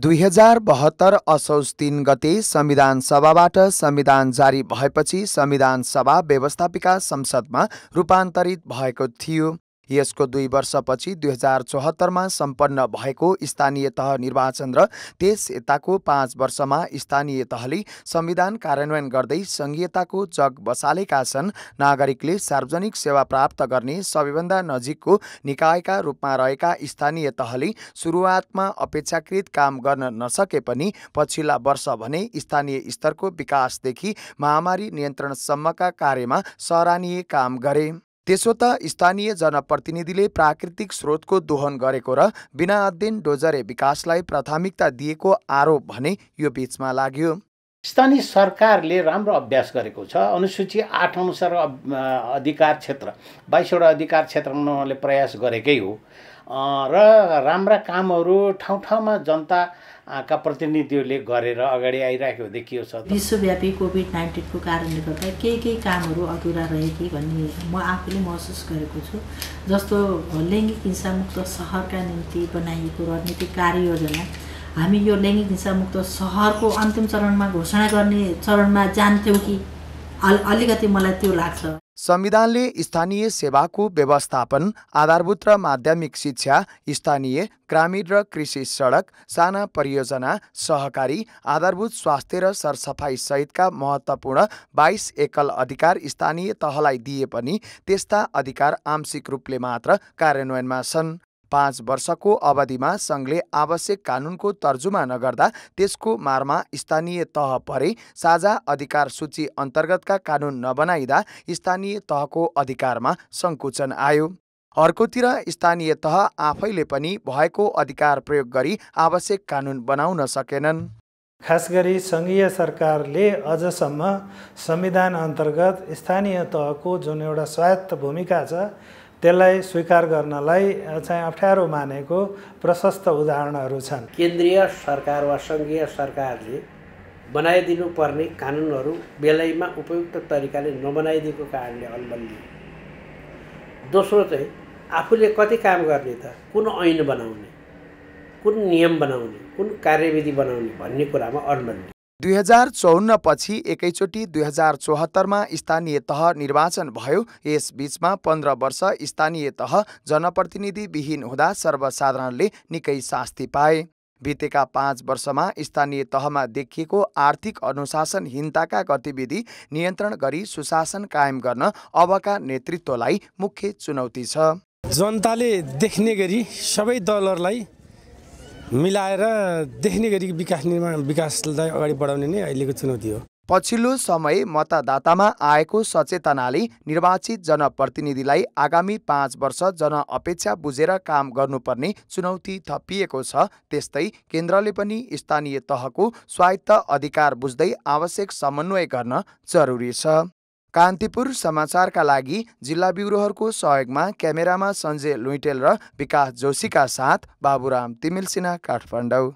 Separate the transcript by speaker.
Speaker 1: दुई हजार बहत्तर असौज तिन गते संविधान सभाबाट संविधान जारी भएपछि संविधान सभा व्यवस्थापिका संसदमा रूपान्तरित भएको थियो यसको दुई वर्षपछि दुई हजार चौहत्तरमा सम्पन्न भएको स्थानीय तह निर्वाचन र त्यस यताको पाँच वर्षमा स्थानीय तहले संविधान कार्यान्वयन गर्दै सङ्घीयताको जग बसालेका छन् नागरिकले सार्वजनिक सेवा प्राप्त गर्ने सबैभन्दा नजिकको निकायका रूपमा रहेका स्थानीय तहले सुरुवातमा अपेक्षाकृत काम गर्न नसके पनि पछिल्ला वर्ष भने स्थानीय स्तरको विकासदेखि महामारी नियन्त्रणसम्मका कार्यमा सराहनीय काम गरे त्यसो त स्थानीय जनप्रतिनिधिले प्राकृतिक स्रोतको दोहन गरेको र बिना अध्ययन डोजरे विकासलाई प्राथमिकता दिएको आरोप भने यो बिचमा लाग्यो स्थानीय सरकारले राम्रो अभ्यास गरेको छ अनुसूची आठ अनुसार अधिकार क्षेत्र बाइसवटा अधिकार क्षेत्रमा उनीहरूले प्रयास गरेकै हो र राम्रा कामहरू ठाउँ ठाउँमा जनता का प्रतिनिधिहरूले गरेर अगाडि आइराखेको देखियो छ विश्वव्यापी कोभिड नाइन्टिनको कारणले गर्दा केही केही कामहरू अधुरा रहेकी भन्ने म आफूले महसुस गरेको छु जस्तो लैङ्गिक हिंसामुक्त सहरका निम्ति बनाइएको रणनीतिक कार्ययोजना हामी यो लैङ्गिक हिंसामुक्त सहरको अन्तिम चरणमा घोषणा गर्ने चरणमा जान्थ्यौँ कि अलिकति मलाई त्यो लाग्छ संविधानले स्थानीय सेवाको व्यवस्थापन आधारभूत र माध्यमिक शिक्षा स्थानीय ग्रामीण र कृषि सडक साना परियोजना सहकारी आधारभूत स्वास्थ्य र सरसफाइ सहितका महत्त्वपूर्ण बाइस एकल अधिकार स्थानीय तहलाई दिए पनि त्यस्ता अधिकार आंशिक रूपले मात्र कार्यान्वयनमा छन् पाँच वर्षको अवधिमा सङ्घले आवश्यक कानुनको तर्जुमा नगर्दा त्यसको मारमा स्थानीय तह परे साझा अधिकार सूची अन्तर्गतका कानुन नबनाइदा स्थानीय तहको अधिकारमा सङ्कुचन आयो अर्कोतिर स्थानीय तह आफैले पनि भएको अधिकार प्रयोग गरी आवश्यक कानुन बनाउन सकेनन् खास गरी सङ्घीय सरकारले अझसम्म संविधान अन्तर्गत स्थानीय तहको जुन एउटा स्वायत्त भूमिका छ त्यसलाई स्वीकार गर्नलाई चाहिँ अप्ठ्यारो मानेको प्रशस्त उदाहरणहरू छन् केन्द्रीय सरकार वा सङ्घीय सरकारले बनाइदिनुपर्ने कानुनहरू बेलैमा उपयुक्त तरिकाले नबनाइदिएको कारणले अनबन्दी दोस्रो चाहिँ आफूले कति काम गर्ने त कुन ऐन बनाउने कुन नियम बनाउने कुन कार्यविधि बनाउने भन्ने कुरामा अनबन्दी दुई हजार चौन्न पछि एकैचोटि दुई हजार चौहत्तरमा स्थानीय तह निर्वाचन भयो यसबीचमा पन्ध्र वर्ष स्थानीय तह जनप्रतिनिधिविहीन हुँदा सर्वसाधारणले निकै शास्ति पाए बितेका पाँच वर्षमा स्थानीय तहमा देखिएको आर्थिक अनुशासनहीनताका गतिविधि नियन्त्रण गरी सुशासन कायम गर्न अबका नेतृत्वलाई मुख्य चुनौती छ जनताले देख्ने गरी सबै दलहरूलाई मिलाएर देख्ने गरी विकास निर्माण विकासलाई अगाडि बढाउने नै अहिलेको चुनौती हो पछिल्लो समय मतदातामा आएको सचेतनाले निर्वाचित जनप्रतिनिधिलाई आगामी पाँच वर्ष जनअपेक्षा बुझेर काम गर्नुपर्ने चुनौती थपिएको छ त्यस्तै केन्द्रले पनि स्थानीय तहको स्वायत्त अधिकार बुझ्दै आवश्यक समन्वय गर्न जरुरी छ कान्तिपुर समाचारका लागि जिल्ला ब्युरोहरूको सहयोगमा क्यामेरामा सञ्जय लुइटेल र विकास जोशीका साथ बाबुराम तिमिलसिना काठमाडौँ